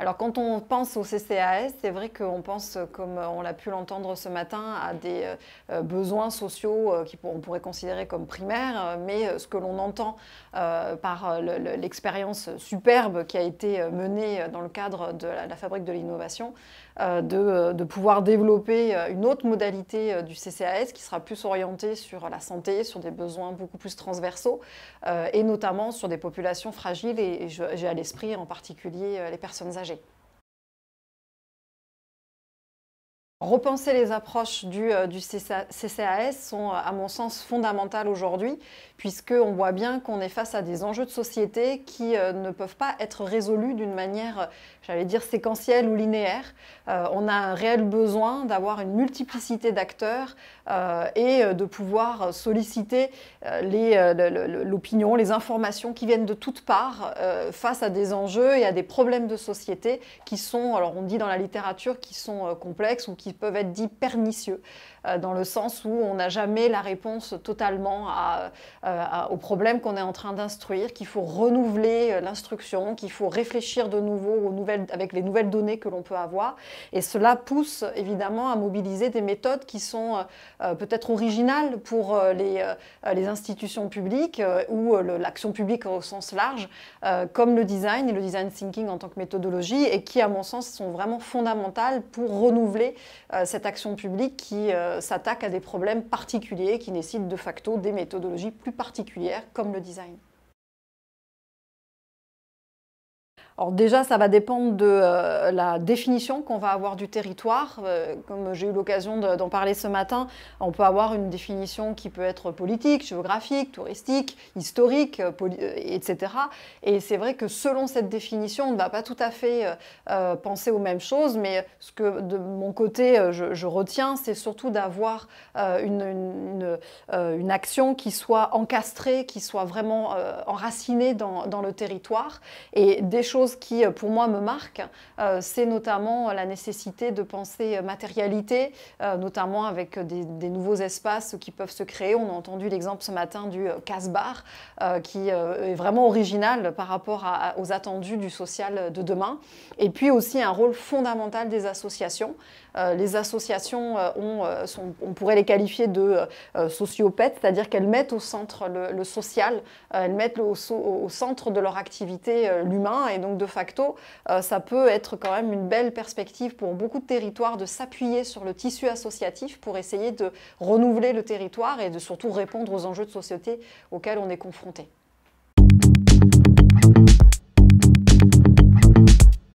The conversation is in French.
Alors quand on pense au CCAS, c'est vrai qu'on pense, comme on l'a pu l'entendre ce matin, à des euh, besoins sociaux euh, qu'on pourrait considérer comme primaires, euh, mais ce que l'on entend par l'expérience superbe qui a été menée dans le cadre de la, fabrique de l'innovation, de, pouvoir développer une autre modalité du CCAS qui sera plus orientée sur la santé, sur des besoins beaucoup plus transversaux, et notamment sur des populations fragiles, et j'ai à l'esprit en particulier les personnes âgées. Repenser les approches du, euh, CCAS sont, euh, à mon sens, fondamentales aujourd'hui, puisqu'on voit bien qu'on est face à des enjeux de société qui euh, ne peuvent pas être résolus d'une manière, j'allais dire, séquentielle ou linéaire. on a un réel besoin d'avoir une multiplicité d'acteurs et de pouvoir solliciter l'opinion, les, informations qui viennent de toutes parts face à des enjeux et à des problèmes de société qui sont, alors on dit dans la littérature, qui sont complexes ou qui peuvent être dits pernicieux, euh, dans le sens où on n'a jamais la réponse totalement euh, au problème qu'on est en train d'instruire, qu'il faut renouveler euh, l'instruction, qu'il faut réfléchir de nouveau aux nouvelles, avec les nouvelles données que l'on peut avoir. Et cela pousse évidemment à mobiliser des méthodes qui sont peut-être originales pour les, les institutions publiques ou l'action publique au sens large, comme le design et le design thinking en tant que méthodologie, et qui, à mon sens, sont vraiment fondamentales pour renouveler euh, cette action publique qui euh, s'attaque à des problèmes particuliers, qui nécessite de facto des méthodologies plus particulières, comme le design. Alors déjà, ça va dépendre de euh, la définition qu'on va avoir du territoire. Euh, comme j'ai eu l'occasion d'en parler ce matin, on peut avoir une définition qui peut être politique, géographique, touristique, historique, euh, etc. Et c'est vrai que selon cette définition, on ne va pas tout à fait penser aux mêmes choses, mais ce que de mon côté, je, retiens, c'est surtout d'avoir une, une, action qui soit encastrée, qui soit vraiment enracinée dans, dans le territoire. Et des choses qui, euh, pour moi, me marque, euh, c'est notamment la nécessité de penser euh, matérialité, notamment avec des, nouveaux espaces qui peuvent se créer. On a entendu l'exemple ce matin du casse qui est vraiment original par rapport aux attendus du social de demain. Et puis aussi un rôle fondamental des associations. les associations, ont, on pourrait les qualifier de sociopètes, c'est-à-dire qu'elles mettent au centre le, social, elles mettent au, centre de leur activité l'humain et donc de facto, euh, ça peut être quand même une belle perspective pour beaucoup de territoires de s'appuyer sur le tissu associatif pour essayer de renouveler le territoire et de surtout répondre aux enjeux de société auxquels on est confronté.